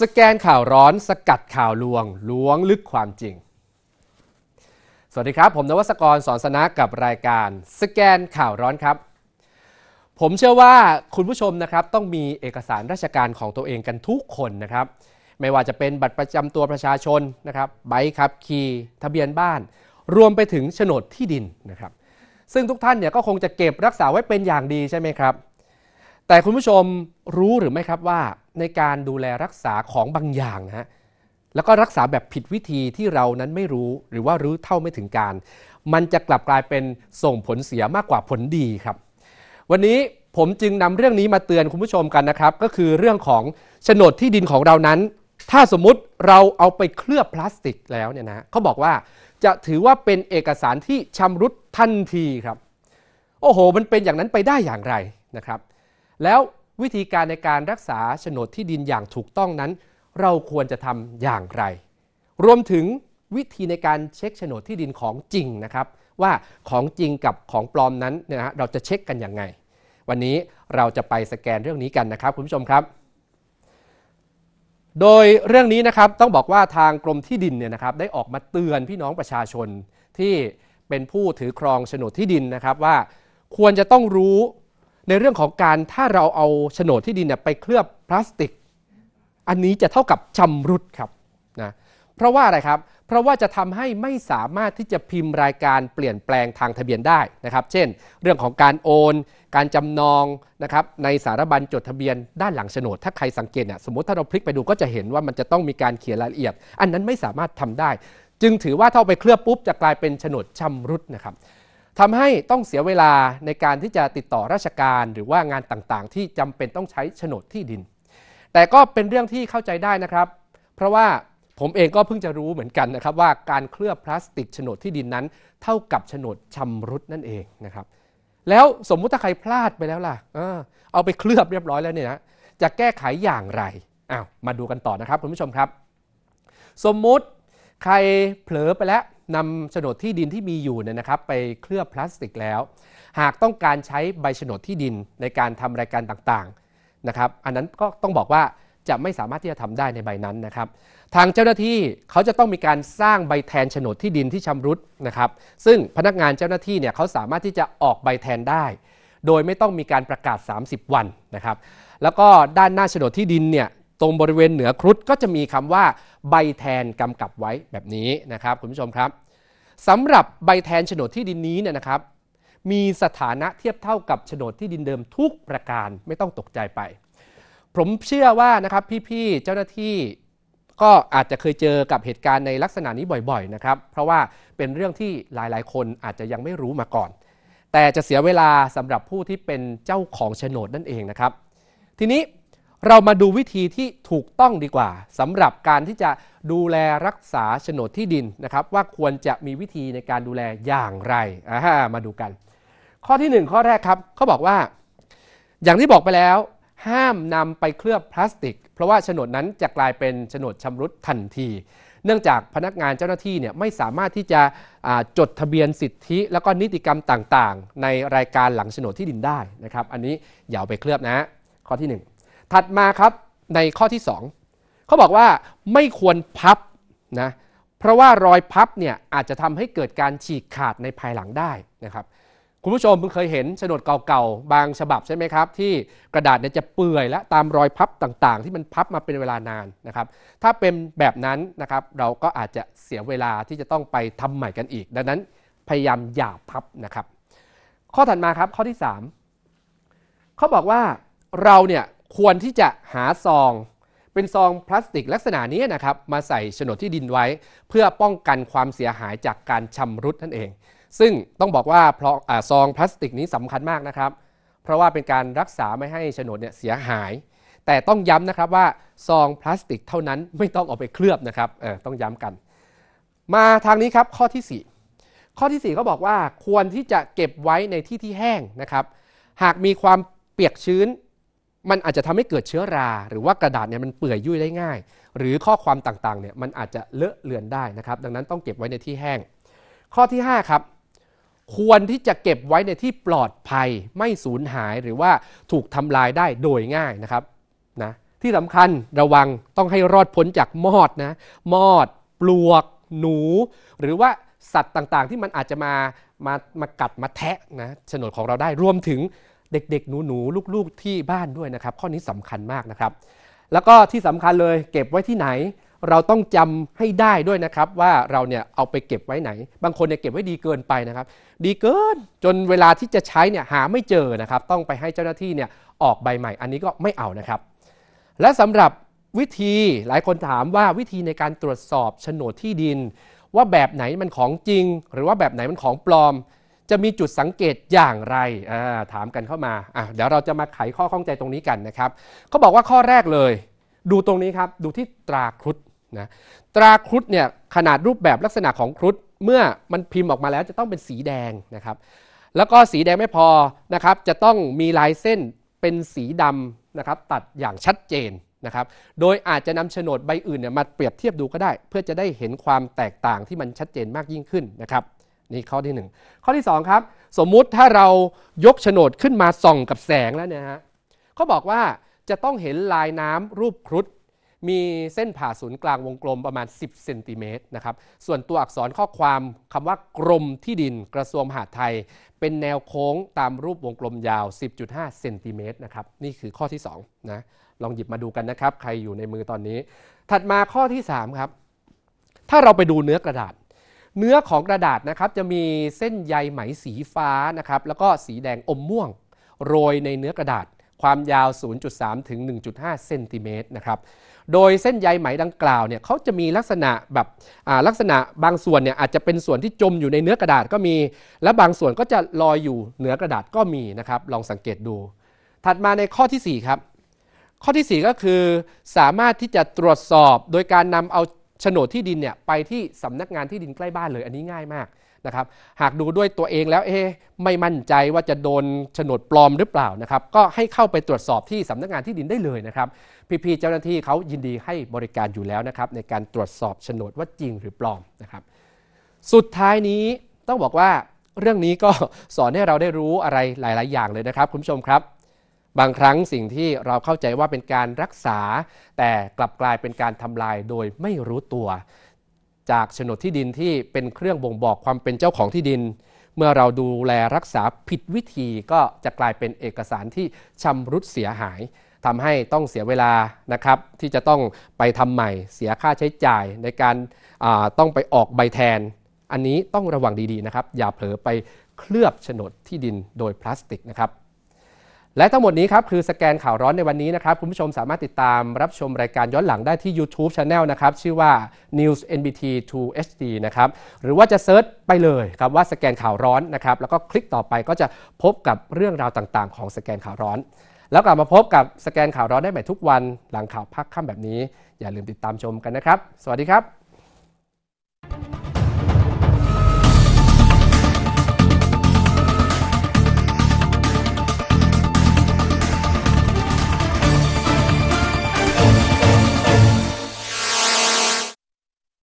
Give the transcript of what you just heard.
สแกนข่าวร้อนสกัดข่าวลวงล้วงลึกความจริง สวัสดีครับผมนวัสกรสอนสนะกับรายการสแกนข่าวร้อนครับ ผมเชื่อว่าคุณผู้ชมนะครับต้องมีเอกสารราชการของตัวเองกันทุกคนนะครับ ไม่ว่าจะเป็นบัตรประจำตัวประชาชนนะครับใบขับขี่ทะเบียนบ้าน รวมไปถึงโฉนดที่ดินนะครับ ซึ่งทุกท่านเนี่ยก็คงจะเก็บรักษาไว้เป็นอย่างดีใช่ไหมครับแต่คุณผู้ชมรู้หรือไม่ครับว่า ในการดูแลรักษาของบางอย่างนะฮะแล้วก็รักษาแบบผิดวิธีที่เรานั้นไม่รู้ หรือว่ารู้เท่าไม่ถึงการ มันจะกลับกลายเป็นส่งผลเสียมากกว่าผลดีครับ วันนี้ผมจึงนำเรื่องนี้มาเตือนคุณผู้ชมกันนะครับ ก็คือเรื่องของโฉนดที่ดินของเรานั้น ถ้าสมมุติเราเอาไปเคลือบพลาสติก แล้วเนี่ยนะเขาบอกว่าจะถือว่าเป็นเอกสารที่ชำรุดทันทีครับ โอ้โหมันเป็นอย่างนั้นไปได้อย่างไรนะครับแล้ววิธีการในการรักษาโฉนดที่ดินอย่างถูกต้องนั้น เราควรจะทำอย่างไร รวมถึงวิธีในการเช็คโฉนดที่ดินของจริงนะครับ ว่าของจริงกับของปลอมนั้นเนี่ยนะเราจะเช็คกันอย่างไง วันนี้เราจะไปสแกนเรื่องนี้กันนะครับ คุณผู้ชมครับ โดยเรื่องนี้นะครับต้องบอกว่าทางกรมที่ดินเนี่ยนะครับได้ออกมาเตือนพี่น้องประชาชน ที่เป็นผู้ถือครองโฉนดที่ดินนะครับ ว่าควรจะต้องรู้ในเรื่องของการถ้าเราเอาโฉนดที่ดินไปเคลือบพลาสติก อันนี้จะเท่ากับชำรุดครับนะเพราะว่าอะไรครับเพราะว่าจะทำให้ไม่สามารถที่จะพิมพ์รายการเปลี่ยนแปลงทางทะเบียนได้นะครับ เช่น เรื่องของการโอน การจำนองนะครับในสารบัญจดทะเบียนด้านหลังโฉนด ถ้าใครสังเกตเนี่ยสมมติถ้าเราพลิกไปดูก็จะเห็นว่ามันจะต้องมีการเขียนรายละเอียด อันนั้นไม่สามารถทำได้ จึงถือว่าเท่าไปเคลือบปุ๊บจะกลายเป็นโฉนดชำรุดนะครับทำให้ต้องเสียเวลาในการที่จะติดต่อราชการหรือว่างานต่างๆ ที่จำเป็นต้องใช้โฉนดที่ดิน แต่ก็เป็นเรื่องที่เข้าใจได้นะครับ เพราะว่าผมเองก็เพิ่งจะรู้เหมือนกันนะครับว่าการเคลือบพลาสติกโฉนดที่ดินนั้น เท่ากับโฉนดชำรุดนั่นเองนะครับ แล้วสมมุติถ้าใครพลาดไปแล้วล่ะ เอาไปเคลือบเรียบร้อยแล้วเนี่ยนะจะแก้ไขอย่างไรอ้าวมาดูกันต่อนะครับคุณผู้ชมครับ สมมุติใครเผลอไปแล้วนำโฉนดที่ดินที่มีอยู่เนี่ยนะครับไปเคลือบพลาสติกแล้ว หากต้องการใช้ใบโฉนดที่ดินในการทำรายการต่างๆนะครับอันนั้นก็ต้องบอกว่าจะไม่สามารถที่จะทำได้ในใบนั้นนะครับ ทางเจ้าหน้าที่เขาจะต้องมีการสร้างใบแทนโฉนดที่ดินที่ชำรุดนะครับซึ่งพนักงานเจ้าหน้าที่เนี่ยเขาสามารถที่จะออกใบแทนได้ โดยไม่ต้องมีการประกาศ 30 วันนะครับแล้วก็ด้านหน้าโฉนดที่ดินเนี่ยตรงบริเวณเหนือครุฑก็จะมีคำว่าใบแทนกำกับไว้แบบนี้นะครับ คุณผู้ชมครับสำหรับใบแทนโฉนดที่ดินนี้เนี่ยนะครับ มีสถานะเทียบเท่ากับโฉนดที่ดินเดิมทุกประการไม่ต้องตกใจไป ผมเชื่อว่านะครับพี่ ๆ เจ้าหน้าที่ก็อาจจะเคยเจอกับเหตุการณ์ในลักษณะนี้บ่อยๆนะครับ เพราะว่าเป็นเรื่องที่หลาย ๆ คนอาจจะยังไม่รู้มาก่อน แต่จะเสียเวลาสำหรับผู้ที่เป็นเจ้าของโฉนดนั่นเองนะครับ ทีนี้เรามาดูวิธีที่ถูกต้องดีกว่าสำหรับการที่จะดูแลรักษาโฉนดที่ดินนะครับ ว่าควรจะมีวิธีในการดูแลอย่างไรอ่ามาดูกัน ข้อที่ 1 ข้อแรกครับเขาบอกว่า อย่างที่บอกไปแล้ว ห้ามนำไปเคลือบพลาสติก เพราะว่าโฉนดนั้นจะกลายเป็นโฉนดชำรุดทันที เนื่องจากพนักงานเจ้าหน้าที่เนี่ยไม่สามารถที่จะจดทะเบียนสิทธิ แล้วก็นิติกรรมต่าง ๆ ในรายการหลังโฉนดที่ดินได้นะครับ อันนี้อย่าไปเคลือบนะ ข้อที่ 1ถัดมาครับในข้อที่ 2 เขาบอกว่าไม่ควรพับนะเพราะว่ารอยพับเนี่ยอาจจะทำให้เกิดการฉีกขาดในภายหลังได้นะครับ คุณผู้ชมเพิ่งเคยเห็นโฉนดเก่าๆ บางฉบับใช่ไหมครับ ที่กระดาษเนี่ยจะเปื่อยและตามรอยพับต่างๆ ที่มันพับมาเป็นเวลานานนะครับ ถ้าเป็นแบบนั้นนะครับเราก็อาจจะเสียเวลาที่จะต้องไปทำใหม่กันอีก ดังนั้นพยายามอย่าพับนะครับ ข้อถัดมาครับข้อที่3เขาบอกว่าเราเนี่ยควรที่จะหาซอง เป็นซองพลาสติกลักษณะนี้นะครับมาใส่โฉนดที่ดินไว้ เพื่อป้องกันความเสียหายจากการชำรุดนั่นเอง ซึ่งต้องบอกว่าเพราะซองพลาสติกนี้สำคัญมากนะครับ เพราะว่าเป็นการรักษาไม่ให้โฉนดเนี่ยเสียหาย แต่ต้องย้ำนะครับว่าซองพลาสติกเท่านั้นไม่ต้องเอาไปเคลือบนะครับต้องย้ำกัน มาทางนี้ครับข้อที่ 4 ข้อที่4เขาบอกว่าควรที่จะเก็บไว้ในที่ที่แห้งนะครับหากมีความเปียกชื้นมันอาจจะทำให้เกิดเชื้อรา หรือว่ากระดาษเนี่ยมันเปื่อยยุ่ยได้ง่าย หรือข้อความต่างๆเนี่ยมันอาจจะเลอะเลือนได้นะครับ ดังนั้นต้องเก็บไว้ในที่แห้ง ข้อที่ 5ครับควรที่จะเก็บไว้ในที่ปลอดภัยไม่สูญหายหรือว่าถูกทำลายได้โดยง่ายนะครับนะที่สำคัญระวังต้องให้รอดพ้นจากมอดนะมอด ปลวก หนู หรือว่าสัตว์ต่างๆ ที่มันอาจจะมามามากัดมาแทะนะโฉนดของเราได้รวมถึงเด็กๆ หนูๆ ลูกๆ ที่บ้านด้วยนะครับ ข้อนี้สำคัญมากนะครับ แล้วก็ที่สำคัญเลย เก็บไว้ที่ไหน เราต้องจำให้ได้ด้วยนะครับว่าเราเนี่ยเอาไปเก็บไว้ไหน บางคนเนี่ยเก็บไว้ดีเกินไปนะครับ ดีเกินจนเวลาที่จะใช้เนี่ยหาไม่เจอนะครับต้องไปให้เจ้าหน้าที่เนี่ยออกใบใหม่อันนี้ก็ไม่เอานะครับ และสำหรับวิธีหลายคนถามว่าวิธีในการตรวจสอบโฉนดที่ดิน ว่าแบบไหนมันของจริง หรือว่าแบบไหนมันของปลอมจะมีจุดสังเกตอย่างไรถามกันเข้ามาเดี๋ยวเราจะมาไขข้อข้องใจตรงนี้กันนะครับเขาบอกว่าข้อแรกเลย ดูตรงนี้ครับดูที่ตราครุฑนะตราครุฑเนี่ยขนาดรูปแบบลักษณะของครุฑเมื่อมันพิมพ์ออกมาแล้วจะต้องเป็นสีแดงนะครับ แล้วก็สีแดงไม่พอนะครับจะต้องมีลายเส้นเป็นสีดำนะครับ ตัดอย่างชัดเจนนะครับ โดยอาจจะนำโฉนดใบอื่นเนี่ยมาเปรียบเทียบดูก็ได้ เพื่อจะได้เห็นความแตกต่างที่มันชัดเจนมากยิ่งขึ้นนะครับนี่ข้อที่ 1 ข้อที่ 2 ครับ สมมุติถ้าเรายกโฉนดขึ้นมาส่องกับแสงแล้วเนี่ยฮะเขาบอกว่าจะต้องเห็นลายน้ำรูปครุฑมีเส้นผ่าศูนย์กลางวงกลมประมาณ 10เซนติเมตรนะครับส่วนตัวอักษรข้อความคำว่ากรมที่ดินกระทรวงมหาดไทย เป็นแนวโค้งตามรูปวงกลมยาว 10.5เซนติเมตรนะครับนี่คือข้อที่2นะลองหยิบมาดูกันนะครับใครอยู่ในมือตอนนี้ ถัดมาข้อที่3ครับถ้าเราไปดูเนื้อกระดาษเนื้อของกระดาษนะครับจะมีเส้นใยไหมสีฟ้านะครับแล้วก็สีแดงอมม่วงโรยในเนื้อกระดาษความยาว 0.3 ถึง 1.5เซนติเมตรนะครับโดยเส้นใยไหมดังกล่าวเนี่ยเขาจะมีลักษณะแบบลักษณะบางส่วนเนี่ยอาจจะเป็นส่วนที่จมอยู่ในเนื้อกระดาษก็มี และบางส่วนก็จะลอยอยู่เหนือกระดาษก็มีนะครับลองสังเกตดู ถัดมาในข้อที่4ครับข้อที่ 4 ก็คือสามารถที่จะตรวจสอบโดยการนำเอาโฉนดที่ดินเนี่ยไปที่สำนักงานที่ดินใกล้บ้านเลย อันนี้ง่ายมากนะครับหากดูด้วยตัวเองแล้วเอ๊ไม่มั่นใจว่าจะโดนโฉนดปลอมหรือเปล่านะครับก็ให้เข้าไปตรวจสอบที่สำนักงานที่ดินได้เลยนะครับพี่ีเจ้าหน้าที่เขายินดีให้บริการอยู่แล้วนะครับในการตรวจสอบโฉนดว่าจริงหรือปลอมนะครับ สุดท้ายนี้ต้องบอกว่าเรื่องนี้ก็สอนให้เราได้รู้อะไรหลาย ๆ อย่างเลยนะครับคุณผู้ชมครับบางครั้งสิ่งที่เราเข้าใจว่าเป็นการรักษาแต่กลับกลายเป็นการทำลายโดยไม่รู้ตัว จากโฉนดที่ดินที่เป็นเครื่องบ่งบอกความเป็นเจ้าของที่ดิน เมื่อเราดูแลรักษาผิดวิธีก็จะกลายเป็นเอกสารที่ชำรุดเสียหายทำให้ต้องเสียเวลานะครับ ที่จะต้องไปทำใหม่ เสียค่าใช้จ่ายในการต้องไปออกใบแทน อันนี้ต้องระวังดีๆ นะครับ อย่าเผลอไปเคลือบโฉนดที่ดินโดยพลาสติกนะครับและทั้งหมดนี้ครับคือสแกนข่าวร้อนในวันนี้นะครับคุณผู้ชมสามารถติดตามรับชมรายการย้อนหลังได้ที่ YouTube Channel นะครับชื่อว่า News NBT 2 HD นะครับหรือว่าจะเซิร์ชไปเลยครับว่าสแกนข่าวร้อนนะครับแล้วก็คลิกต่อไปก็จะพบกับเรื่องราวต่างๆของสแกนข่าวร้อน แล้วกลับมาพบกับสแกนข่าวร้อนได้ใหม่ทุกวันหลังข่าวพักค่ำแบบนี้อย่าลืมติดตามชมกันนะครับสวัสดีครับ